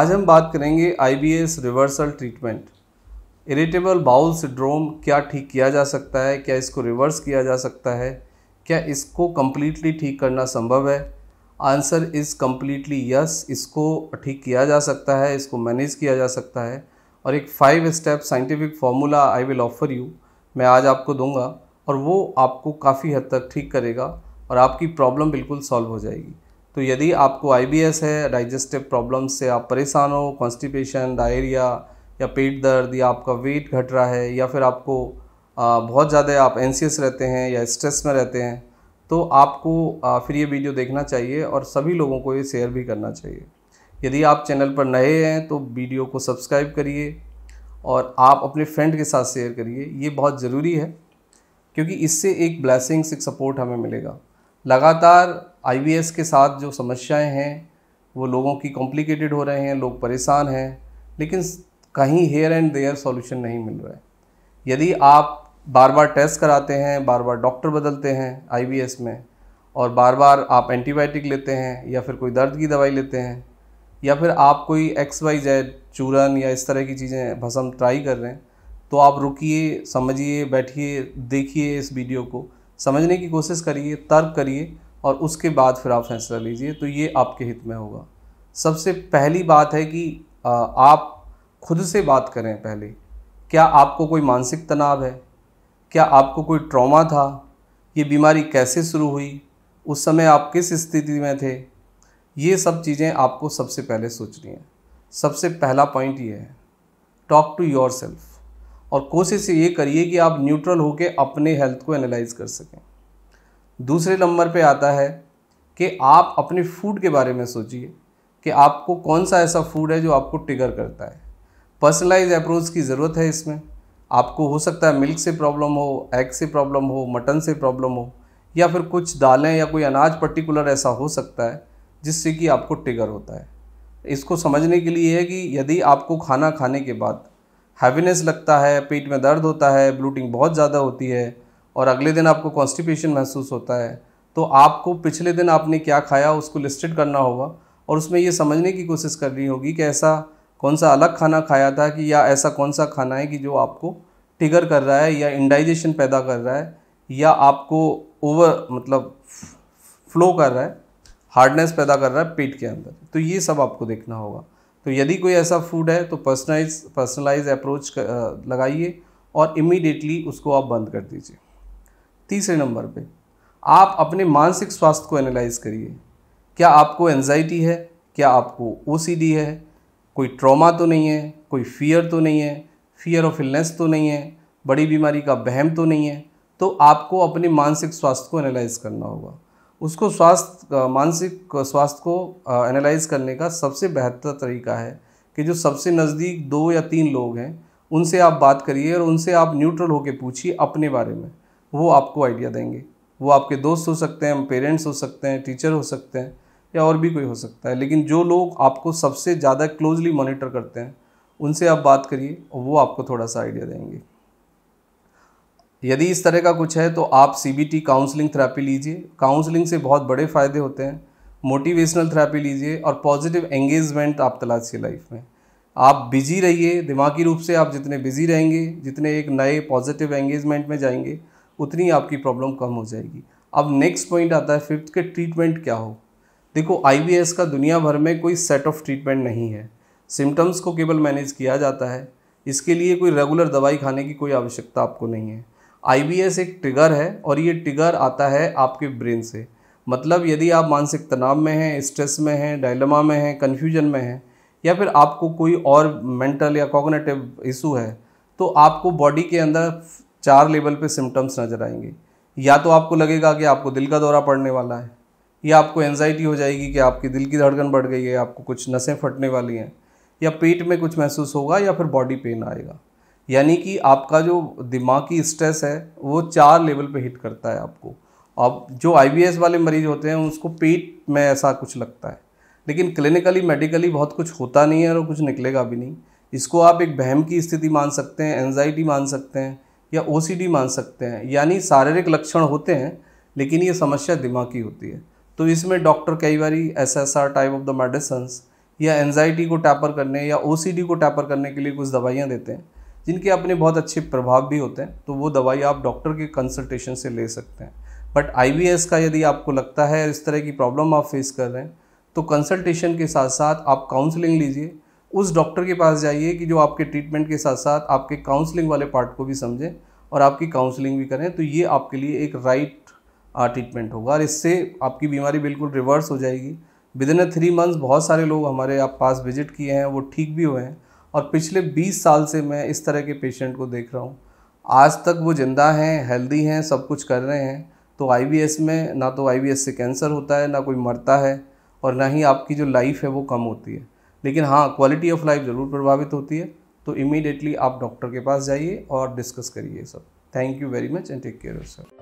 आज हम बात करेंगे IBS reversal treatment irritable bowel syndrome क्या ठीक किया जा सकता है क्या इसको रिवर्स किया जा सकता है क्या इसको कम्प्लीटली ठीक करना संभव है आंसर इज़ कम्प्लीटली यस इसको ठीक किया जा सकता है इसको मैनेज किया जा सकता है और एक five step scientific formula I will offer you मैं आज आपको दूंगा और वो आपको काफ़ी हद तक ठीक करेगा और आपकी प्रॉब्लम बिल्कुल सॉल्व हो जाएगी तो यदि आपको आईबीएस है डाइजेस्टिव प्रॉब्लम से आप परेशान हो कॉन्स्टिपेशन डायरिया या पेट दर्द या आपका वेट घट रहा है या फिर आपको आ, बहुत ज़्यादा आप एनसीएस रहते हैं या स्ट्रेस में रहते हैं तो आपको आ, फिर ये वीडियो देखना चाहिए और सभी लोगों को ये शेयर भी करना चाहिए यदि आप चैनल पर नए हैं तो वीडियो को सब्सक्राइब करिए और आप अपने फ्रेंड के साथ शेयर करिए ये बहुत ज़रूरी है क्योंकि इससे एक ब्लैसिंग्स एक सपोर्ट हमें मिलेगा लगातार आई के साथ जो समस्याएं हैं वो लोगों की कॉम्प्लिकेटेड हो रहे हैं लोग परेशान हैं लेकिन कहीं हेयर एंड देयर सॉल्यूशन नहीं मिल रहा है यदि आप बार बार टेस्ट कराते हैं बार बार डॉक्टर बदलते हैं आई में और बार बार आप एंटीबायोटिक लेते हैं या फिर कोई दर्द की दवाई लेते हैं या फिर आप कोई एक्स वाई जेड चूरन या इस तरह की चीज़ें भसम ट्राई कर रहे हैं तो आप रुकिए समझिए बैठिए देखिए इस वीडियो को समझने की कोशिश करिए तर्क करिए और उसके बाद फिर आप फैसला लीजिए तो ये आपके हित में होगा सबसे पहली बात है कि आप खुद से बात करें पहले क्या आपको कोई मानसिक तनाव है क्या आपको कोई ट्रॉमा था ये बीमारी कैसे शुरू हुई उस समय आप किस स्थिति में थे ये सब चीज़ें आपको सबसे पहले सोचनी है सबसे पहला पॉइंट ये है टॉक टू योर सेल्फ़ और कोशिश ये करिए कि आप न्यूट्रल होकर अपने हेल्थ को एनालाइज कर सकें दूसरे नंबर पे आता है कि आप अपने फूड के बारे में सोचिए कि आपको कौन सा ऐसा फूड है जो आपको टिगर करता है पर्सनलाइज अप्रोच की ज़रूरत है इसमें आपको हो सकता है मिल्क से प्रॉब्लम हो एग से प्रॉब्लम हो मटन से प्रॉब्लम हो या फिर कुछ दालें या कोई अनाज पर्टिकुलर ऐसा हो सकता है जिससे कि आपको टिगर होता है इसको समझने के लिए है कि यदि आपको खाना खाने के बाद हैवीनेस लगता है पेट में दर्द होता है ब्लूटिंग बहुत ज़्यादा होती है और अगले दिन आपको कॉन्स्टिपेशन महसूस होता है तो आपको पिछले दिन आपने क्या खाया उसको लिस्टेड करना होगा और उसमें ये समझने की कोशिश करनी होगी कि ऐसा कौन सा अलग खाना खाया था कि या ऐसा कौन सा खाना है कि जो आपको टिगर कर रहा है या इंडाइजेशन पैदा कर रहा है या आपको ओवर मतलब फ्लो कर रहा है हार्डनेस पैदा कर रहा है पेट के अंदर तो ये सब आपको देखना होगा तो यदि कोई ऐसा फूड है तो पर्सनलाइज पर्सनलाइज अप्रोच लगाइए और इमीडिएटली उसको आप बंद कर दीजिए तीसरे नंबर पे आप अपने मानसिक स्वास्थ्य को एनालाइज करिए क्या आपको एनजाइटी है क्या आपको ओ है कोई ट्रॉमा तो नहीं है कोई फियर तो नहीं है फियर ऑफ इलनेस तो नहीं है बड़ी बीमारी का बहम तो नहीं है तो आपको अपने मानसिक स्वास्थ्य को एनालाइज करना होगा उसको स्वास्थ्य मानसिक स्वास्थ्य को एनालाइज करने का सबसे बेहतर तरीका है कि जो सबसे नज़दीक दो या तीन लोग हैं उनसे आप बात करिए और उनसे आप न्यूट्रल होकर पूछिए अपने बारे में वो आपको आइडिया देंगे वो आपके दोस्त हो सकते हैं पेरेंट्स हो सकते हैं टीचर हो सकते हैं या और भी कोई हो सकता है लेकिन जो लोग आपको सबसे ज़्यादा क्लोजली मॉनिटर करते हैं उनसे आप बात करिए और वो आपको थोड़ा सा आइडिया देंगे यदि इस तरह का कुछ है तो आप सी काउंसलिंग थेरेपी लीजिए काउंसलिंग से बहुत बड़े फ़ायदे होते हैं मोटिवेशनल थेरेपी लीजिए और पॉजिटिव एंगेजमेंट आप तलाशिए लाइफ में आप बिजी रहिए दिमागी रूप से आप जितने बिजी रहेंगे जितने एक नए पॉजिटिव एंगेजमेंट में जाएंगे उतनी आपकी प्रॉब्लम कम हो जाएगी अब नेक्स्ट पॉइंट आता है फिफ्थ के ट्रीटमेंट क्या हो देखो आई का दुनिया भर में कोई सेट ऑफ ट्रीटमेंट नहीं है सिम्टम्स को केवल मैनेज किया जाता है इसके लिए कोई रेगुलर दवाई खाने की कोई आवश्यकता आपको नहीं है आई एक ट्रिगर है और ये ट्रिगर आता है आपके ब्रेन से मतलब यदि आप मानसिक तनाव में हैं स्ट्रेस में हैं डायलमा में हैं कन्फ्यूजन में हैं या फिर आपको कोई और मेंटल या कॉग्नेटिव इशू है तो आपको बॉडी के अंदर चार लेवल पे सिम्टम्स नज़र आएंगे या तो आपको लगेगा कि आपको दिल का दौरा पड़ने वाला है या आपको एनजाइटी हो जाएगी कि आपकी दिल की धड़कन बढ़ गई है आपको कुछ नसें फटने वाली हैं या पेट में कुछ महसूस होगा या फिर बॉडी पेन आएगा यानी कि आपका जो दिमाग की स्ट्रेस है वो चार लेवल पे हिट करता है आपको अब जो आई वाले मरीज होते हैं उसको पेट में ऐसा कुछ लगता है लेकिन क्लिनिकली मेडिकली बहुत कुछ होता नहीं है और कुछ निकलेगा भी नहीं इसको आप एक बहम की स्थिति मान सकते हैं एनजाइटी मान सकते हैं या ओ मान सकते हैं यानी शारीरिक लक्षण होते हैं लेकिन ये समस्या दिमाग की होती है तो इसमें डॉक्टर कई बार S S R type of the medicines या एनजाइटी को टैपर करने या ओ को टैपर करने के लिए कुछ दवाइयाँ देते हैं जिनके अपने बहुत अच्छे प्रभाव भी होते हैं तो वो दवाई आप डॉक्टर के कंसल्टेशन से ले सकते हैं बट आई का यदि आपको लगता है इस तरह की प्रॉब्लम आप फेस कर रहे हैं तो कंसल्टेशन के साथ साथ आप काउंसलिंग लीजिए उस डॉक्टर के पास जाइए कि जो आपके ट्रीटमेंट के साथ साथ आपके काउंसलिंग वाले पार्ट को भी समझें और आपकी काउंसलिंग भी करें तो ये आपके लिए एक राइट ट्रीटमेंट होगा और इससे आपकी बीमारी बिल्कुल रिवर्स हो जाएगी within a three months बहुत सारे लोग हमारे आप पास विजिट किए हैं वो ठीक भी हुए हैं और पिछले 20 साल से मैं इस तरह के पेशेंट को देख रहा हूँ आज तक वो ज़िंदा हैं हेल्दी हैं सब कुछ कर रहे हैं तो आई में ना तो आई से कैंसर होता है ना कोई मरता है और ना ही आपकी जो लाइफ है वो कम होती है लेकिन हाँ क्वालिटी ऑफ लाइफ ज़रूर प्रभावित होती है तो इमीडिएटली आप डॉक्टर के पास जाइए और डिस्कस करिए सब thank you very much and take care sir